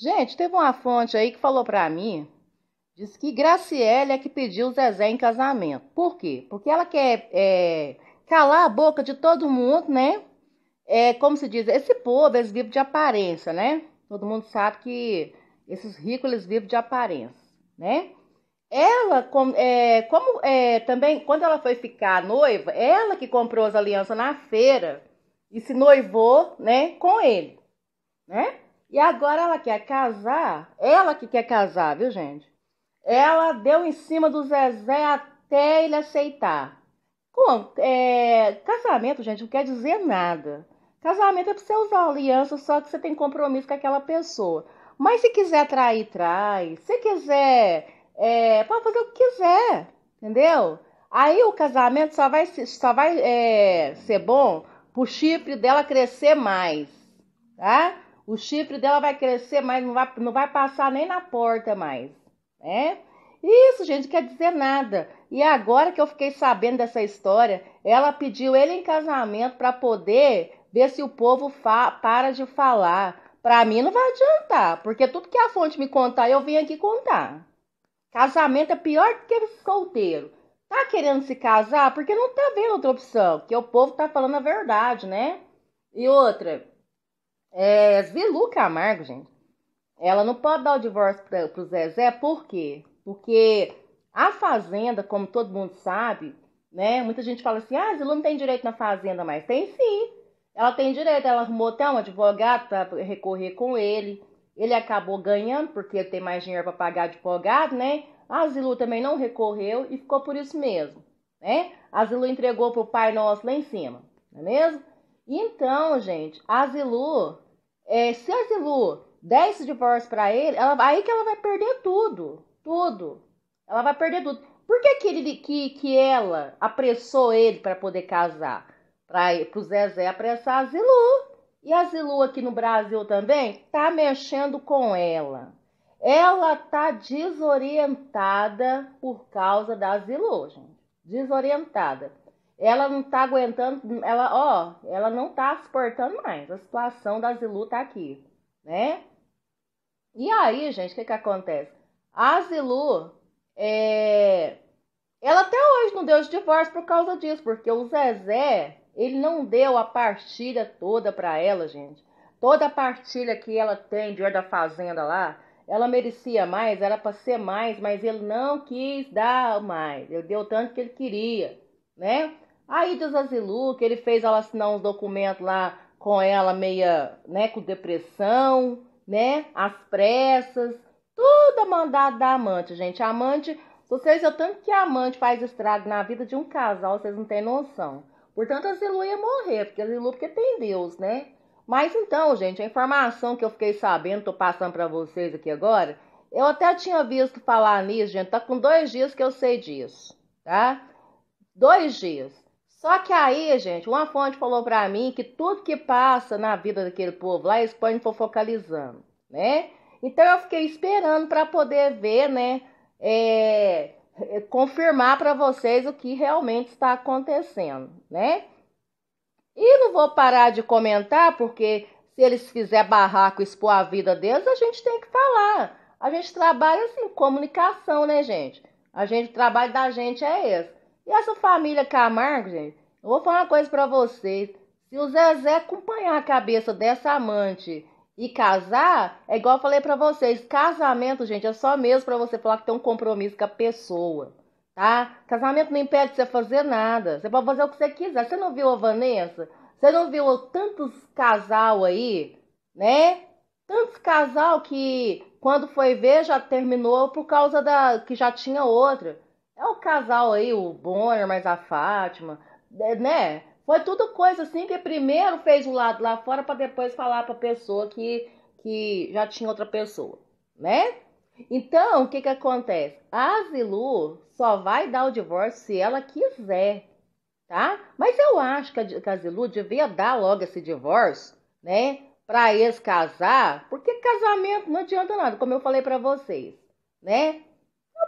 Gente, teve uma fonte aí que falou para mim, disse que Graciele é que pediu o Zezé em casamento. Por quê? Porque ela quer é, calar a boca de todo mundo, né? É, como se diz, esse povo, eles vivem de aparência, né? Todo mundo sabe que esses ricos, eles vivem de aparência, né? Ela, com, é, como é, também, quando ela foi ficar noiva, ela que comprou as alianças na feira e se noivou, né, com ele, né? E agora ela quer casar, ela que quer casar, viu, gente? Ela deu em cima do Zezé até ele aceitar. Bom, é, casamento, gente, não quer dizer nada. Casamento é para você usar aliança, só que você tem compromisso com aquela pessoa. Mas se quiser trair, trai. Se quiser, é, pode fazer o que quiser, entendeu? Aí o casamento só vai, só vai é, ser bom pro chifre dela crescer mais, tá? O chifre dela vai crescer, mas não vai, não vai passar nem na porta mais, é? Isso, gente, quer dizer nada. E agora que eu fiquei sabendo dessa história, ela pediu ele em casamento para poder ver se o povo para de falar. Para mim não vai adiantar, porque tudo que a fonte me contar, eu vim aqui contar. Casamento é pior do que solteiro. Tá querendo se casar? Porque não tá vendo outra opção, que o povo tá falando a verdade, né? E outra, é, Zilu Camargo, gente, ela não pode dar o divórcio pra, pro Zezé, por quê? Porque a Fazenda, como todo mundo sabe, né? Muita gente fala assim, ah, Zilu não tem direito na Fazenda, mas tem sim. Ela tem direito, ela arrumou até um advogado para recorrer com ele. Ele acabou ganhando, porque ele tem mais dinheiro para pagar advogado, né? A Zilu também não recorreu e ficou por isso mesmo, né? A Zilu entregou pro pai nosso lá em cima, não é mesmo? Então, gente, a Zilu, é, se a Zilu der esse divórcio para ele, ela, aí que ela vai perder tudo. Tudo. Ela vai perder tudo. Por que, que, ele, que, que ela apressou ele para poder casar? Para o Zezé apressar a Zilu. E a Zilu aqui no Brasil também tá mexendo com ela. Ela tá desorientada por causa da Zilu, gente. Desorientada ela não tá aguentando, ela, ó, ela não tá suportando mais. A situação da Zilu tá aqui, né? E aí, gente, o que que acontece? A Zilu, é... ela até hoje não deu o divórcio por causa disso, porque o Zezé, ele não deu a partilha toda para ela, gente. Toda a partilha que ela tem de da fazenda lá, ela merecia mais, era para ser mais, mas ele não quis dar mais. Ele deu tanto que ele queria, né? Aí diz a Zilu que ele fez ela assinar uns documentos lá com ela meia, né, com depressão, né, às pressas, tudo é mandado da amante, gente. A amante, vocês, o tanto que a amante faz estrago na vida de um casal, vocês não têm noção. Portanto, a Zilu ia morrer, porque a Zilu porque tem Deus, né? Mas então, gente, a informação que eu fiquei sabendo, tô passando para vocês aqui agora, eu até tinha visto falar nisso, gente, tá com dois dias que eu sei disso, tá? Dois dias. Só que aí, gente, uma fonte falou para mim que tudo que passa na vida daquele povo lá, eles podem for focalizando, né? Então eu fiquei esperando para poder ver, né? É, é confirmar para vocês o que realmente está acontecendo, né? E não vou parar de comentar, porque se eles fizerem barraco expor a vida deles, a gente tem que falar. A gente trabalha assim, comunicação, né, gente? A gente, o trabalho da gente é esse. E essa família Camargo, gente, eu vou falar uma coisa para vocês. Se o Zezé acompanhar a cabeça dessa amante e casar, é igual eu falei para vocês, casamento, gente, é só mesmo para você falar que tem um compromisso com a pessoa, tá? Casamento não impede você fazer nada. Você pode fazer o que você quiser. Você não viu a Vanessa? Você não viu tantos casal aí, né? Tantos casal que quando foi ver já terminou por causa da que já tinha outra casal aí, o Bonner mais a Fátima, é, né? Foi tudo coisa assim que primeiro fez o lado lá fora para depois falar para pessoa que que já tinha outra pessoa, né? Então, o que que acontece? A Zilu só vai dar o divórcio se ela quiser, tá? Mas eu acho que a, Zilu devia dar logo esse divórcio, né? Para eles casar, porque casamento não adianta nada, como eu falei para vocês, né?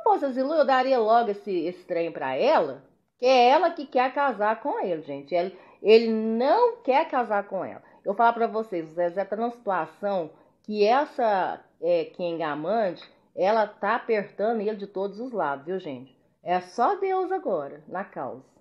fosse a Zilu, eu daria logo esse, esse trem para ela, que é ela que quer casar com ele, gente. Ele, ele não quer casar com ela. Eu falo para vocês, o Zezé tá numa situação que essa é, Kengamante, ela tá apertando ele de todos os lados, viu, gente? É só Deus agora na causa.